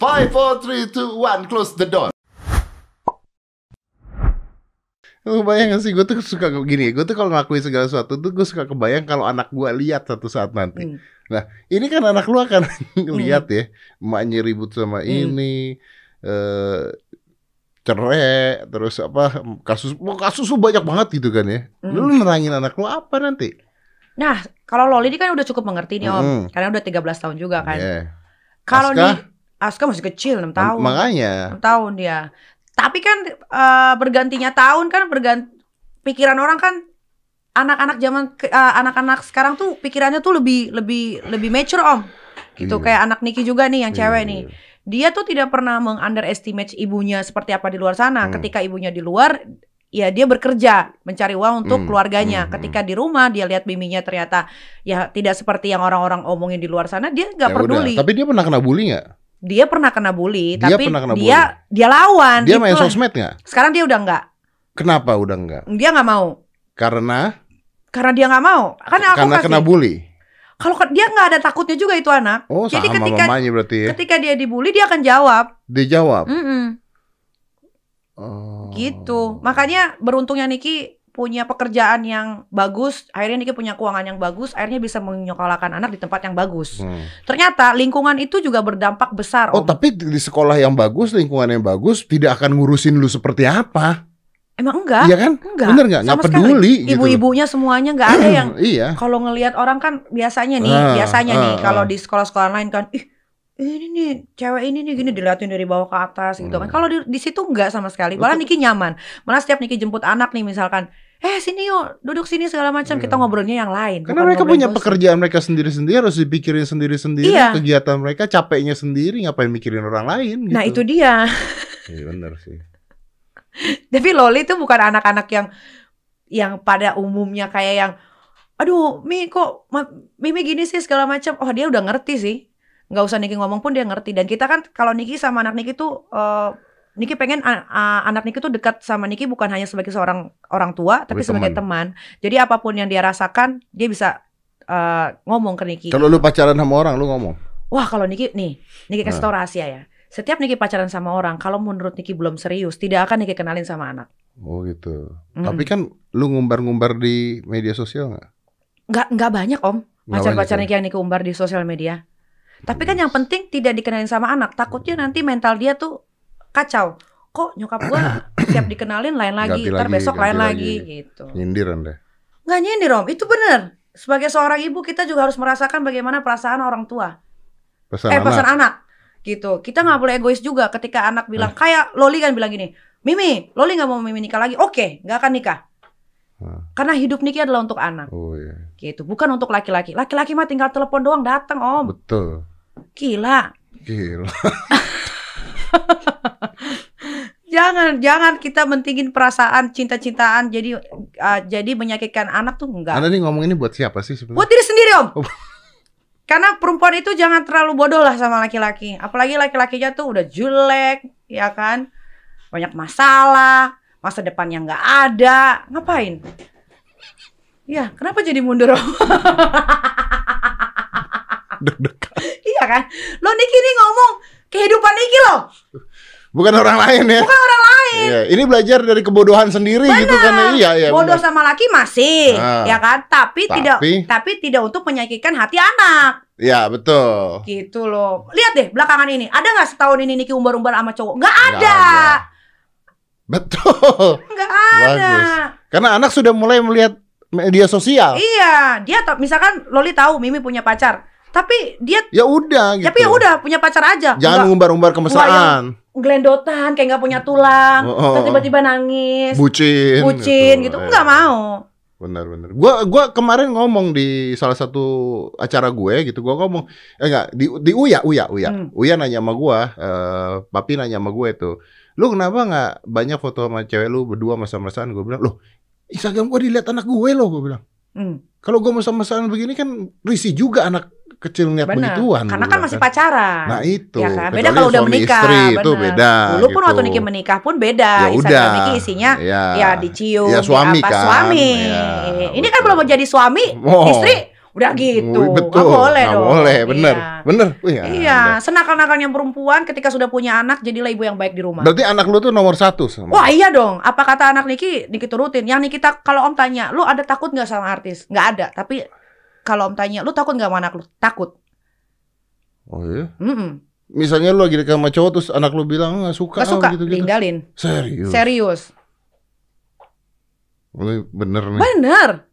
Five, four, three, two, one, close the door. Lu bayang gak sih gue tuh suka gini, gue tuh kalau ngelakuin segala sesuatu tuh gue suka kebayang kalau anak gue lihat satu saat nanti. Hmm. Nah, ini kan anak lu akan hmm. lihat ya, emaknya ribut sama hmm. ini, eh cerai, terus apa kasus, mau kasus lu banyak banget gitu kan ya. Hmm. Lu nerangin anak lu apa nanti? Nah, kalau Loli ini kan udah cukup mengerti nih Om, hmm. karena udah 13 tahun juga kan. Yeah. Kalau nih, Aska masih kecil 6 tahun. Makanya. 6 tahun dia. Tapi kan uh, bergantinya tahun kan berganti pikiran orang kan anak-anak zaman anak eh, anak-anak sekarang tuh pikirannya tuh lebih lebih lebih mature om. Gitu iya. kayak anak Niki juga nih yang iya, cewek iya, nih. Dia tuh tidak pernah mengunderestimate ibunya seperti apa di luar sana. Hmm. Ketika ibunya di luar ya dia bekerja mencari uang untuk hmm, keluarganya. Hmm, hmm Ketika hmm. di rumah dia lihat biminya ternyata ya tidak seperti yang orang-orang omongin di luar sana, dia nggak ya peduli. Udah. Tapi dia pernah kena bully nggak? dia pernah kena bully, dia tapi kena dia bully. dia lawan. Dia main sosmed nggak? Sekarang dia udah nggak. Kenapa udah nggak? Dia nggak mau. Karena? Karena dia nggak mau. Karena aku karena kasih. kena bully. Kalau dia nggak ada takutnya juga itu anak. Oh, Jadi sama ketika mamanya berarti ya. Ketika dia dibully dia akan jawab. Dia jawab. Mm -mm. Oh. Gitu. Makanya beruntungnya Niki punya pekerjaan yang bagus, akhirnya Niki punya keuangan yang bagus, akhirnya bisa menyekolahkan anak di tempat yang bagus. Hmm. Ternyata lingkungan itu juga berdampak besar. Oh, om. tapi di sekolah yang bagus, lingkungan yang bagus tidak akan ngurusin lu seperti apa. Emang enggak? Iya kan? Enggak. Bener enggak? Enggak peduli gitu. Ibu-ibunya semuanya enggak ada yang Iya. Kalau ngelihat orang kan biasanya nih, uh, biasanya uh, nih ah, kalau ah. di sekolah-sekolah lain kan ih Eh, ini nih cewek ini nih gini dilihatin dari bawah ke atas gitu kan. Hmm. Kalau di, di situ enggak sama sekali. Malah Niki nyaman. Malah setiap Niki jemput anak nih misalkan, eh sini yuk duduk sini segala macam yeah. kita iya. ngobrolnya yang lain karena mereka punya pekerjaan mereka sendiri sendiri harus dipikirin sendiri sendiri iya. kegiatan mereka capeknya sendiri ngapain mikirin orang lain nah, gitu. nah itu dia iya benar sih tapi loli itu bukan anak-anak yang yang pada umumnya kayak yang aduh mi kok mimi gini sih segala macam oh dia udah ngerti sih nggak usah Niki ngomong pun dia ngerti dan kita kan kalau Niki sama anak Niki tuh uh, Niki pengen uh, anak Niki tuh dekat sama Niki bukan hanya sebagai seorang orang tua tapi, tapi sebagai teman. teman. Jadi apapun yang dia rasakan dia bisa uh, ngomong ke Niki. Kalau lu pacaran sama orang lu ngomong. Wah, kalau Niki nih, Niki kasih nah. tau rahasia ya. Setiap Niki pacaran sama orang, kalau menurut Niki belum serius, tidak akan Niki kenalin sama anak. Oh gitu. Mm. Tapi kan lu ngumbar-ngumbar di media sosial nggak? Nggak nggak banyak om. Pacar-pacar Niki yang Niki umbar di sosial media. Tapi kan yang penting tidak dikenalin sama anak. Takutnya nanti mental dia tuh kacau. Kok nyokap gue siap dikenalin lain lagi, ntar besok lain lagi. lagi gitu. Nyindir Anda. Gak nyindir Om, itu bener. Sebagai seorang ibu kita juga harus merasakan bagaimana perasaan orang tua. Perasaan eh, anak. perasaan anak. Gitu. Kita nggak boleh egois juga ketika anak bilang, eh. kayak Loli kan bilang gini, Mimi, Loli nggak mau Mimi nikah lagi. Oke, nggak akan nikah. Ah. Karena hidup Niki adalah untuk anak. Oh, iya. Gitu, bukan untuk laki-laki. Laki-laki mah tinggal telepon doang datang, Om. Betul. Gila. Gila. jangan jangan kita mentingin perasaan cinta-cintaan jadi uh, jadi menyakitkan anak tuh enggak. Anda nih ngomong ini buat siapa sih sebenarnya? Buat diri sendiri om. Oh. Karena perempuan itu jangan terlalu bodoh lah sama laki-laki. Apalagi laki-lakinya tuh udah jelek, ya kan? Banyak masalah, masa depannya nggak ada. Ngapain? Ya, kenapa jadi mundur om? Deg-degan. kan lo Niki ini ngomong kehidupan Niki lo, bukan orang lain ya bukan orang lain iya. ini belajar dari kebodohan sendiri bener. gitu kan ya? iya iya bodoh benar. sama laki masih nah, ya kan tapi, tapi tidak tapi tidak untuk menyakitkan hati anak Ya betul. Gitu loh. Lihat deh belakangan ini ada nggak setahun ini Niki umbar-umbar sama cowok? Nggak ada. Gak ada. Betul. Nggak ada. Bagus. Karena anak sudah mulai melihat media sosial. Iya, dia misalkan Loli tahu Mimi punya pacar tapi dia ya udah gitu. tapi ya udah punya pacar aja jangan ngumbar-ngumbar kemesraan glendotan kayak nggak punya tulang oh, oh, oh. tiba-tiba nangis bucin bucin gitu, gitu. Oh, nggak iya. mau benar benar gua gua kemarin ngomong di salah satu acara gue gitu gua ngomong eh enggak di di uya uya uya hmm. uya nanya sama gua uh, papi nanya sama gue tuh lu kenapa nggak banyak foto sama cewek lu berdua masa-masaan gue bilang loh instagram gue dilihat anak gue loh gue bilang Hmm. Kalau gue sama mesraan begini kan risih juga anak kecil ngeliat bener. begituan. Karena kan masih kan. pacaran. Nah itu. Ya kan? Beda kalau udah menikah. Istri, itu beda. Dulu pun gitu. waktu Niki menikah pun beda. Ya udah. Niki isinya ya, ya dicium, ya, ya suami, di apa, kan. suami. Ya, Ini kan betul. kan belum jadi suami, oh. istri Udah gitu. Betul. Gak boleh Gak dong. boleh, iya. bener. Iya. Bener. Wih, ya, iya, senakal-nakalnya perempuan ketika sudah punya anak jadilah ibu yang baik di rumah. Berarti anak lu tuh nomor satu sama. Wah iya dong. Apa kata anak Niki Niki turutin. Yang tak kalau om tanya, lu ada takut nggak sama artis? Nggak ada. Tapi kalau om tanya, lu takut nggak sama anak lu? Takut. Oh iya. Mm -mm. Misalnya lu lagi dekat sama cowok terus anak lu bilang nggak suka, gak suka, gitu, gitu. tinggalin. Serius. Serius. Bener nih. Bener.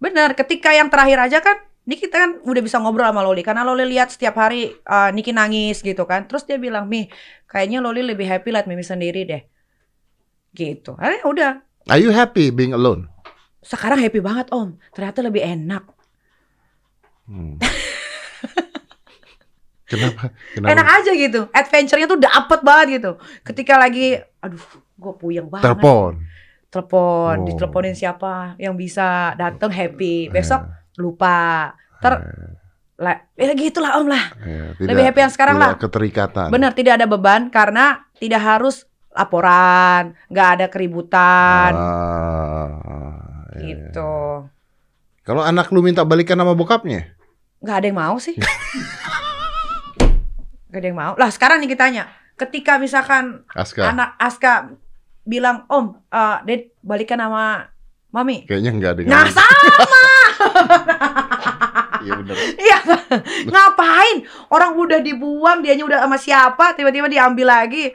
Bener, ketika yang terakhir aja kan Niki kita kan udah bisa ngobrol sama Loli karena Loli lihat setiap hari uh, Niki nangis gitu kan. Terus dia bilang, "Mi, kayaknya Loli lebih happy lihat Mimi sendiri deh." Gitu. Akhirnya ya udah. Are you happy being alone? Sekarang happy banget, Om. Ternyata lebih enak. Hmm. Kenapa? Kenapa? Enak aja gitu. Adventure-nya tuh dapet banget gitu. Ketika lagi aduh, gue puyeng banget. Telepon telepon, oh. diteleponin siapa yang bisa datang happy. Eh. Besok yeah. lupa. Ter yeah. Eh. ya gitulah Om lah. Yeah, tidak, Lebih happy yang sekarang lah. Keterikatan. Benar, tidak ada beban karena tidak harus laporan, nggak ada keributan. Ah, iya. gitu. Kalau anak lu minta balikan nama bokapnya? Nggak ada yang mau sih. Nggak ada yang mau. Lah sekarang nih kita tanya, ketika misalkan Aska. anak Aska bilang om uh, eh, ded balikan nama mami kayaknya enggak deh nah sama Iya bener. Iya. Ngapain? Orang udah dibuang, dianya udah sama siapa, tiba-tiba diambil lagi.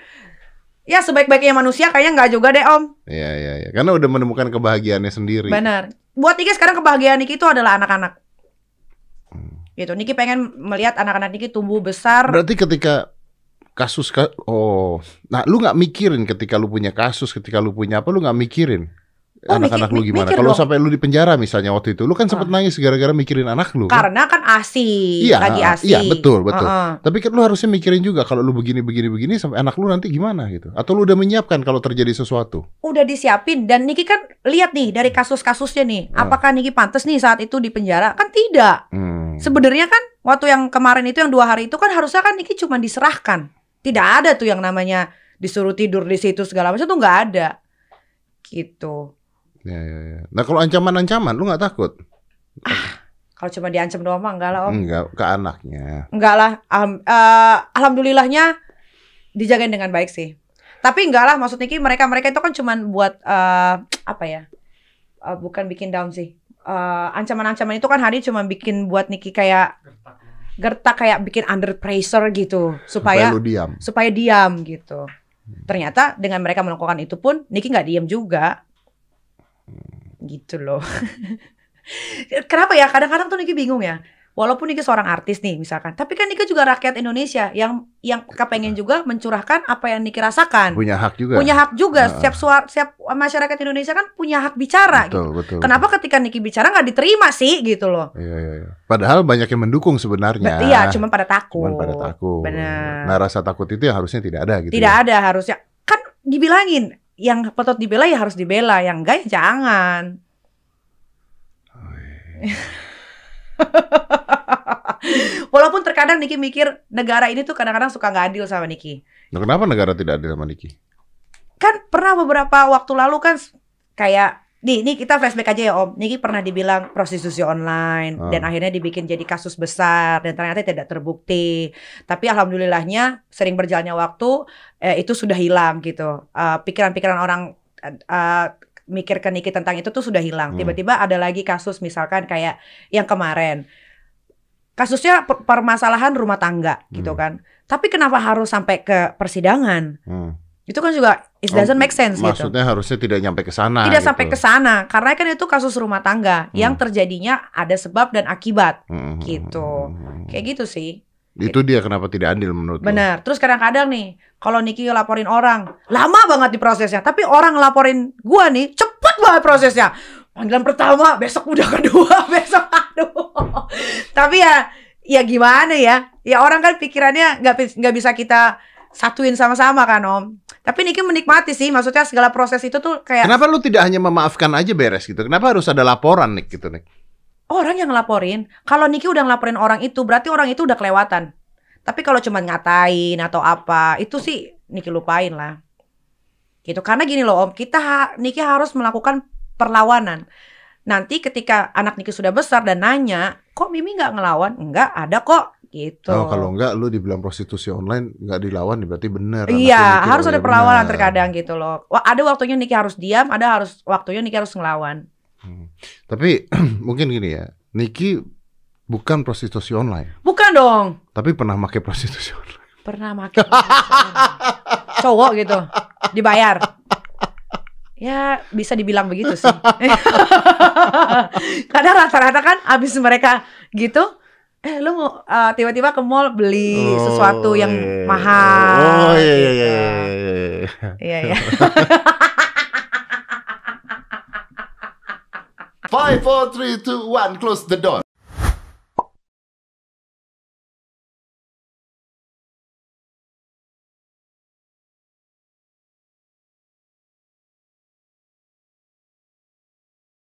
Ya sebaik-baiknya manusia kayaknya nggak juga deh om. Iya iya iya. Karena udah menemukan kebahagiaannya sendiri. Benar. Buat Niki sekarang kebahagiaan Niki itu adalah anak-anak. Hmm. Gitu. Niki pengen melihat anak-anak Niki tumbuh besar. Berarti ketika kasus ka oh nah lu nggak mikirin ketika lu punya kasus ketika lu punya apa lu nggak mikirin oh, anak-anak oh, lu gimana kalau sampai lu di penjara misalnya waktu itu lu kan sempet uh. nangis gara-gara mikirin anak lu kan? karena kan, kan asi iya, lagi iya, asi iya betul betul uh -uh. tapi kan lu harusnya mikirin juga kalau lu begini begini begini sampai anak lu nanti gimana gitu atau lu udah menyiapkan kalau terjadi sesuatu udah disiapin dan Niki kan lihat nih dari hmm. kasus-kasusnya nih uh. apakah Niki pantas nih saat itu di penjara kan tidak hmm. sebenarnya kan waktu yang kemarin itu yang dua hari itu kan harusnya kan Niki cuma diserahkan tidak ada tuh yang namanya disuruh tidur di situ segala macam tuh nggak ada. Gitu. Ya, ya, ya. Nah kalau ancaman-ancaman lu nggak takut? Ah, kalau cuma diancam doang mah enggak lah om. Enggak, ke anaknya. Enggak lah. Alham, uh, alhamdulillahnya dijagain dengan baik sih. Tapi enggak lah, maksudnya ki mereka mereka itu kan cuma buat uh, apa ya? Uh, bukan bikin down sih. Ancaman-ancaman uh, itu kan hari cuma bikin buat Niki kayak gertak kayak bikin under pressure gitu supaya supaya, diam. supaya diam gitu. Ternyata dengan mereka melakukan itu pun Niki nggak diam juga. Gitu loh. Kenapa ya? Kadang-kadang tuh Niki bingung ya walaupun Ika seorang artis nih misalkan, tapi kan Ika juga rakyat Indonesia yang yang kepengen iya. juga mencurahkan apa yang Niki rasakan. Punya hak juga. Punya hak juga. Nah. Setiap suara, setiap masyarakat Indonesia kan punya hak bicara. Betul, gitu. betul. Kenapa betul. ketika Niki bicara nggak diterima sih gitu loh? Iya, iya, iya. Padahal banyak yang mendukung sebenarnya. Be iya, cuman pada takut. Cuman pada takut. Benar. Nah rasa takut itu yang harusnya tidak ada gitu. Tidak ya? ada harusnya. Kan dibilangin yang patut dibela ya harus dibela, yang enggak ya jangan. Oh, iya. Walaupun terkadang Niki mikir negara ini tuh kadang-kadang suka nggak adil sama Niki. Nah, kenapa negara tidak adil sama Niki? Kan pernah beberapa waktu lalu kan kayak Nih, ini kita flashback aja ya Om. Niki pernah dibilang prostitusi online hmm. dan akhirnya dibikin jadi kasus besar dan ternyata tidak terbukti. Tapi alhamdulillahnya sering berjalannya waktu eh, itu sudah hilang gitu. Eh, pikiran-pikiran uh, orang uh, mikir ke Niki tentang itu tuh sudah hilang. Hmm. Tiba-tiba hmm. ada lagi kasus misalkan kayak yang kemarin. Kasusnya per permasalahan rumah tangga gitu hmm. gitu kan. Tapi kenapa harus sampai ke persidangan? Hmm. Itu kan juga it oh, doesn't make sense maksudnya gitu. Maksudnya harusnya tidak nyampe ke sana. Tidak gitu. sampai ke sana karena kan itu kasus rumah tangga hmm. yang terjadinya ada sebab dan akibat hmm. hmm, hmm gitu. Kayak gitu sih. Itu gitu. dia kenapa tidak adil menurut Benar. Terus kadang-kadang nih, kalau Niki laporin orang, lama banget di prosesnya. Tapi orang laporin gua nih, cepet banget prosesnya. Panggilan pertama, besok udah kedua, besok aduh. Tapi ya, ya gimana ya? Ya orang kan pikirannya nggak nggak bisa kita satuin sama-sama kan om. Tapi Niki menikmati sih, maksudnya segala proses itu tuh kayak. Kenapa lu tidak hanya memaafkan aja beres gitu? Kenapa harus ada laporan Nik gitu Nik? orang yang ngelaporin. Kalau Niki udah ngelaporin orang itu, berarti orang itu udah kelewatan. Tapi kalau cuma ngatain atau apa, itu sih Niki lupain lah. Gitu. Karena gini loh Om, kita ha Niki harus melakukan perlawanan. Nanti ketika anak Niki sudah besar dan nanya, kok Mimi nggak ngelawan? Enggak, ada kok gitu. Oh, kalau nggak, lu dibilang prostitusi online nggak dilawan ya berarti bener. Iya, oh, harus iya ada perlawanan terkadang gitu loh. Ada waktunya Niki harus diam, ada harus waktunya Niki harus ngelawan. Hmm. Tapi mungkin gini ya, Niki bukan prostitusi online. Bukan dong. Tapi pernah pakai prostitusi online. Pernah pakai. Cowok gitu, dibayar. Ya bisa dibilang begitu sih. Karena rata-rata kan abis mereka gitu, eh lu mau uh, tiba-tiba ke mall beli oh, sesuatu yang yeah. Iya, iya. mahal. Oh iya, gitu. iya iya iya. Iya iya. four, three, two, one. Close the door.